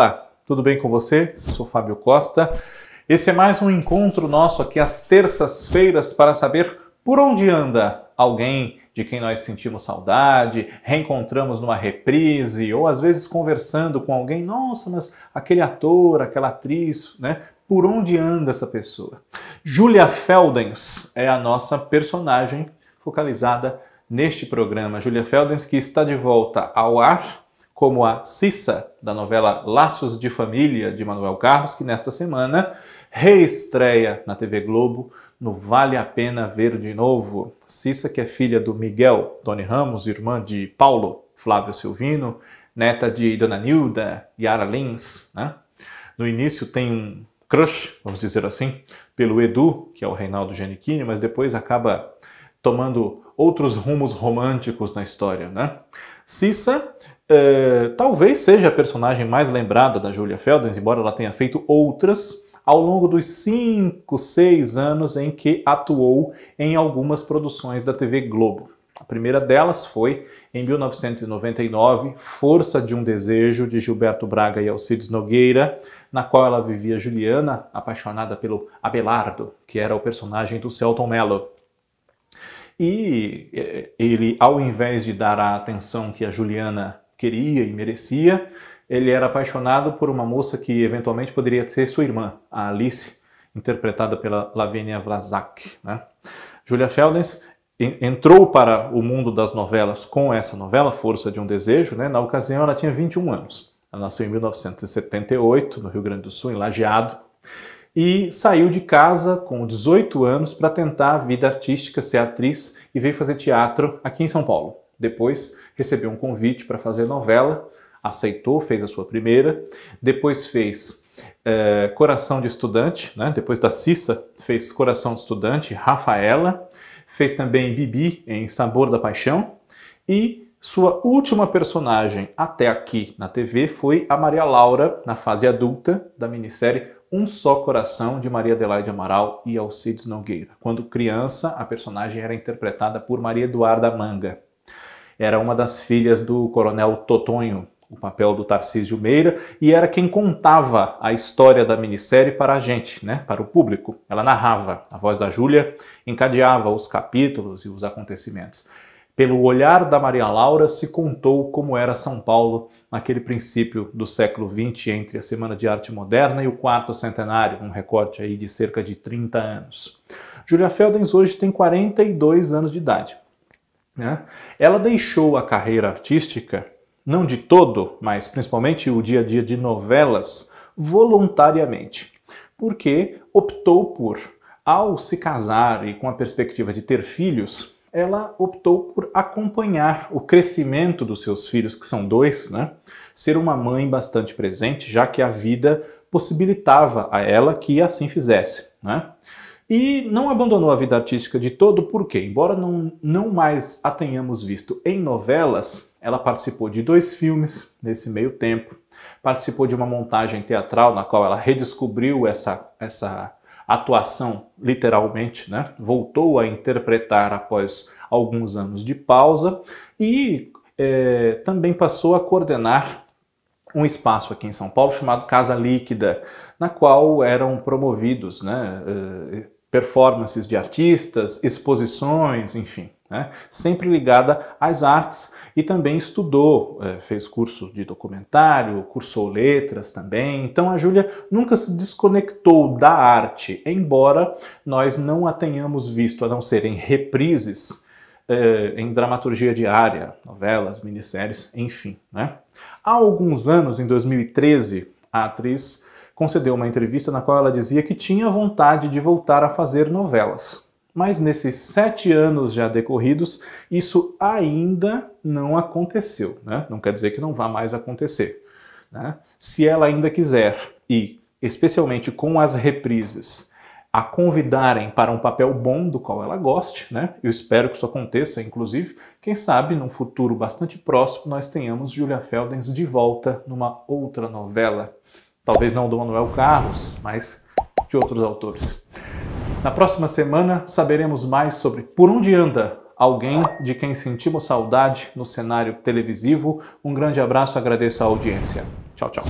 Olá, tudo bem com você? Sou Fábio Costa. Esse é mais um encontro nosso aqui às terças-feiras para saber por onde anda alguém de quem nós sentimos saudade, reencontramos numa reprise ou às vezes conversando com alguém, nossa, mas aquele ator, aquela atriz, né? Por onde anda essa pessoa? Julia Feldens é a nossa personagem focalizada neste programa. Julia Feldens que está de volta ao ar como a Cissa, da novela Laços de Família, de Manuel Carlos, que nesta semana reestreia na TV Globo no Vale a Pena Ver de Novo. Cissa, que é filha do Miguel Doni Ramos, irmã de Paulo Flávio Silvino, neta de Dona Nilda Yara Lins. Né? No início tem um crush, vamos dizer assim, pelo Edu, que é o Reinaldo Giannichini, mas depois acaba tomando outros rumos românticos na história, né? Cissa é, talvez seja a personagem mais lembrada da Julia Feldens, embora ela tenha feito outras ao longo dos 5, 6 anos em que atuou em algumas produções da TV Globo. A primeira delas foi, em 1999, Força de um Desejo, de Gilberto Braga e Alcides Nogueira, na qual ela vivia Juliana, apaixonada pelo Abelardo, que era o personagem do Celton Mello. E é, ele, ao invés de dar a atenção que a Juliana queria e merecia, ele era apaixonado por uma moça que eventualmente poderia ser sua irmã, a Alice, interpretada pela Lavinia Vlasak. Né? Julia Feldens entrou para o mundo das novelas com essa novela, Força de um Desejo. Né? Na ocasião, ela tinha 21 anos. Ela nasceu em 1978, no Rio Grande do Sul, em Lajeado, e saiu de casa com 18 anos para tentar a vida artística, ser atriz e veio fazer teatro aqui em São Paulo. Depois recebeu um convite para fazer novela, aceitou, fez a sua primeira. Depois fez é, Coração de Estudante, né? depois da Cissa, fez Coração de Estudante, Rafaela. Fez também Bibi em Sabor da Paixão. E sua última personagem até aqui na TV foi a Maria Laura, na fase adulta da minissérie Um Só Coração, de Maria Adelaide Amaral e Alcides Nogueira. Quando criança, a personagem era interpretada por Maria Eduarda Manga era uma das filhas do coronel Totonho, o papel do Tarcísio Meira, e era quem contava a história da minissérie para a gente, né, para o público. Ela narrava, a voz da Júlia encadeava os capítulos e os acontecimentos. Pelo olhar da Maria Laura se contou como era São Paulo naquele princípio do século XX, entre a Semana de Arte Moderna e o quarto centenário, um recorte aí de cerca de 30 anos. Julia Feldens hoje tem 42 anos de idade. Né? Ela deixou a carreira artística, não de todo, mas principalmente o dia a dia de novelas, voluntariamente, porque optou por, ao se casar e com a perspectiva de ter filhos, ela optou por acompanhar o crescimento dos seus filhos, que são dois, né? ser uma mãe bastante presente, já que a vida possibilitava a ela que assim fizesse. Né? E não abandonou a vida artística de todo, porque, embora não, não mais a tenhamos visto em novelas, ela participou de dois filmes nesse meio tempo, participou de uma montagem teatral na qual ela redescobriu essa, essa atuação, literalmente, né? voltou a interpretar após alguns anos de pausa e é, também passou a coordenar um espaço aqui em São Paulo chamado Casa Líquida, na qual eram promovidos né, é, performances de artistas, exposições, enfim, né? sempre ligada às artes e também estudou, é, fez curso de documentário, cursou letras também. Então a Júlia nunca se desconectou da arte, embora nós não a tenhamos visto, a não ser em reprises, é, em dramaturgia diária, novelas, minisséries, enfim. Né? Há alguns anos, em 2013, a atriz concedeu uma entrevista na qual ela dizia que tinha vontade de voltar a fazer novelas. Mas nesses sete anos já decorridos, isso ainda não aconteceu. Né? Não quer dizer que não vá mais acontecer. Né? Se ela ainda quiser, e especialmente com as reprises, a convidarem para um papel bom do qual ela goste, né? eu espero que isso aconteça, inclusive, quem sabe num futuro bastante próximo nós tenhamos Julia Feldens de volta numa outra novela. Talvez não do Manuel é Carlos, mas de outros autores. Na próxima semana saberemos mais sobre por onde anda alguém de quem sentimos saudade no cenário televisivo. Um grande abraço, agradeço a audiência. Tchau, tchau.